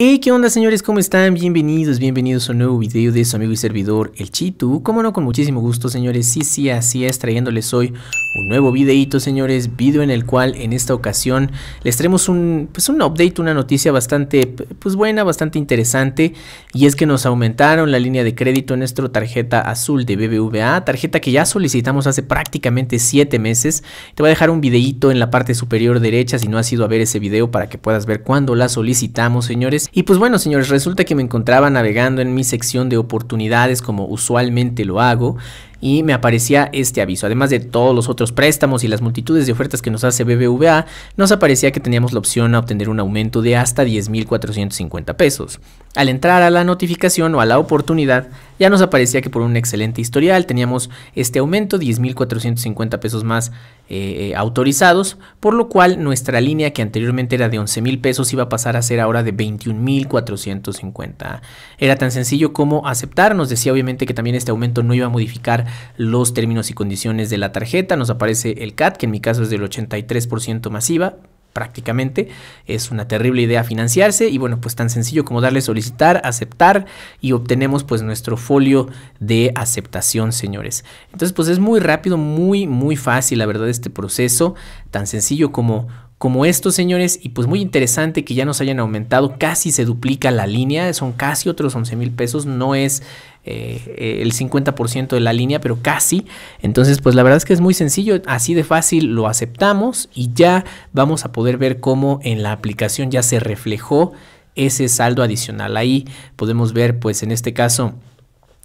Hey, ¿qué onda señores? ¿Cómo están? Bienvenidos, bienvenidos a un nuevo video de su amigo y servidor, El Chitu. Como no, con muchísimo gusto señores, sí, sí, así es, trayéndoles hoy un nuevo videito señores, video en el cual en esta ocasión les traemos un, pues un update, una noticia bastante, pues buena, bastante interesante. Y es que nos aumentaron la línea de crédito en nuestra tarjeta azul de BBVA, tarjeta que ya solicitamos hace prácticamente 7 meses. Te voy a dejar un videito en la parte superior derecha si no has ido a ver ese video para que puedas ver cuándo la solicitamos señores. Y pues bueno, señores, resulta que me encontraba navegando en mi sección de oportunidades como usualmente lo hago y me aparecía este aviso. Además de todos los otros préstamos y las multitudes de ofertas que nos hace BBVA, nos aparecía que teníamos la opción a obtener un aumento de hasta 10.450 pesos. Al entrar a la notificación o a la oportunidad, ya nos aparecía que por un excelente historial teníamos este aumento, 10.450 pesos más eh, eh, autorizados, por lo cual nuestra línea que anteriormente era de 11.000 pesos iba a pasar a ser ahora de 21.450. Era tan sencillo como aceptar, nos decía obviamente que también este aumento no iba a modificar los términos y condiciones de la tarjeta, nos aparece el CAT, que en mi caso es del 83% masiva, prácticamente. Es una terrible idea financiarse y bueno, pues tan sencillo como darle solicitar, aceptar y obtenemos pues nuestro folio de aceptación, señores. Entonces pues es muy rápido, muy, muy fácil, la verdad, este proceso, tan sencillo como como estos señores y pues muy interesante que ya nos hayan aumentado, casi se duplica la línea, son casi otros 11 mil pesos, no es eh, el 50% de la línea, pero casi. Entonces, pues la verdad es que es muy sencillo, así de fácil lo aceptamos y ya vamos a poder ver cómo en la aplicación ya se reflejó ese saldo adicional. Ahí podemos ver, pues en este caso,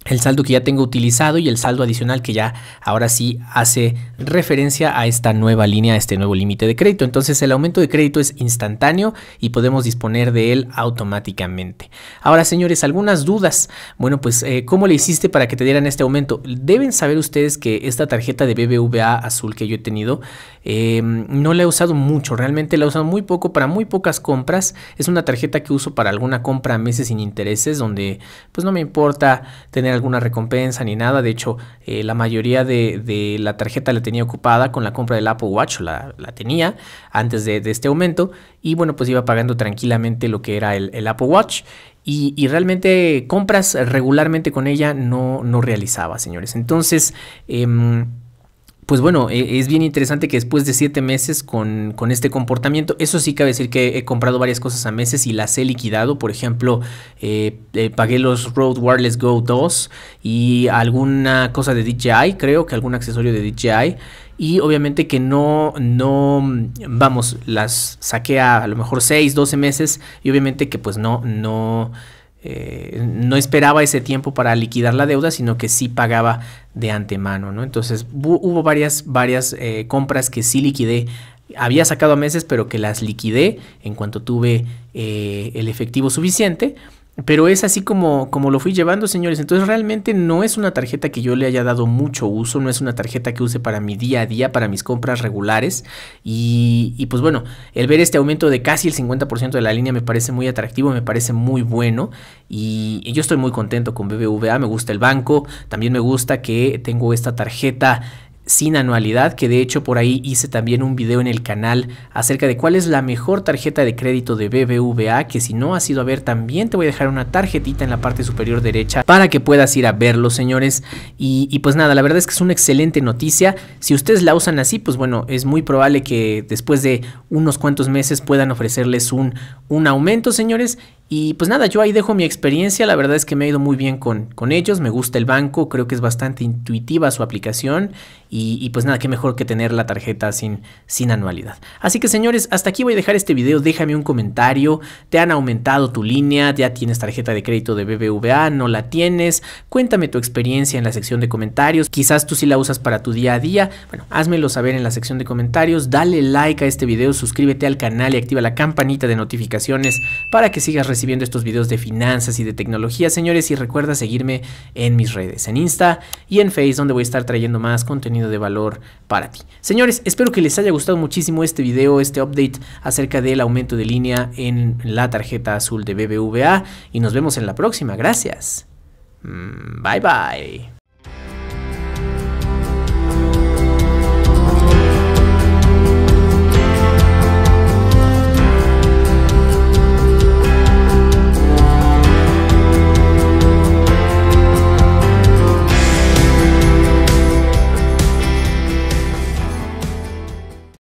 el saldo que ya tengo utilizado y el saldo adicional que ya ahora sí hace referencia a esta nueva línea, a este nuevo límite de crédito. Entonces el aumento de crédito es instantáneo y podemos disponer de él automáticamente. Ahora señores, algunas dudas. Bueno, pues eh, ¿cómo le hiciste para que te dieran este aumento? Deben saber ustedes que esta tarjeta de BBVA azul que yo he tenido em, no la he usado mucho, realmente la he usado muy poco para muy pocas compras. Es una tarjeta que uso para alguna compra a meses sin intereses donde pues no me importa tener alguna recompensa ni nada. De hecho, eh, la mayoría de, la tarjeta la tenía ocupada con la compra del Apple Watch, la, tenía antes de, este aumento. Y bueno, pues iba pagando tranquilamente lo que era el, Apple Watch. Y, realmente compras regularmente con ella no, no realizaba, señores. Entonces, eh, pues bueno, e, es bien interesante que después de siete meses con, este comportamiento, eso sí cabe decir que he comprado varias cosas a meses y las he liquidado. Por ejemplo, eh, eh, pagué los Road Wireless Go 2 y alguna cosa de DJI, creo que algún accesorio de DJI. Y obviamente que no, no, vamos, las saqué a, a lo mejor 6, 12 meses y obviamente que pues no, no eh, no esperaba ese tiempo para liquidar la deuda, sino que sí pagaba de antemano, ¿no? Entonces hubo varias, varias eh, compras que sí liquidé. Había sacado a meses, pero que las liquidé en cuanto tuve eh, el efectivo suficiente pero es así como, como lo fui llevando, señores. Entonces realmente no es una tarjeta que yo le haya dado mucho uso, no es una tarjeta que use para mi día a día, para mis compras regulares. Y, y pues bueno, el ver este aumento de casi el 50% de la línea me parece muy atractivo, me parece muy bueno. Y, y yo estoy muy contento con BBVA, me gusta el banco, también me gusta que tengo esta tarjeta sin anualidad, que de hecho por ahí hice también un video en el canal acerca de cuál es la mejor tarjeta de crédito de BBVA, que si no has ido a ver también te voy a dejar una tarjetita en la parte superior derecha para que puedas ir a verlo, señores. Y, pues nada, la verdad es que es una excelente noticia. Si ustedes la usan así, pues bueno, es muy probable que después de unos cuantos meses puedan ofrecerles un, un aumento, señores. Y pues nada, yo ahí dejo mi experiencia, la verdad es que me ha ido muy bien con, con ellos, me gusta el banco, creo que es bastante intuitiva su aplicación y, pues nada, qué mejor que tener la tarjeta sin, sin anualidad. Así que señores, hasta aquí voy a dejar este video, déjame un comentario, te han aumentado tu línea, ya tienes tarjeta de crédito de BBVA, no la tienes, cuéntame tu experiencia en la sección de comentarios, quizás tú sí la usas para tu día a día, bueno, házmelo saber en la sección de comentarios, dale like a este video, suscríbete al canal y activa la campanita de notificaciones para que sigas recibiendo viendo estos videos de finanzas y de tecnología, señores, y recuerda seguirme en mis redes, en Insta y en Face, donde voy a estar trayendo más contenido de valor para ti. Señores, espero que les haya gustado muchísimo este video, este update acerca del aumento de línea en la tarjeta azul de BBVA y nos vemos en la próxima. Gracias. Mm, bye bye.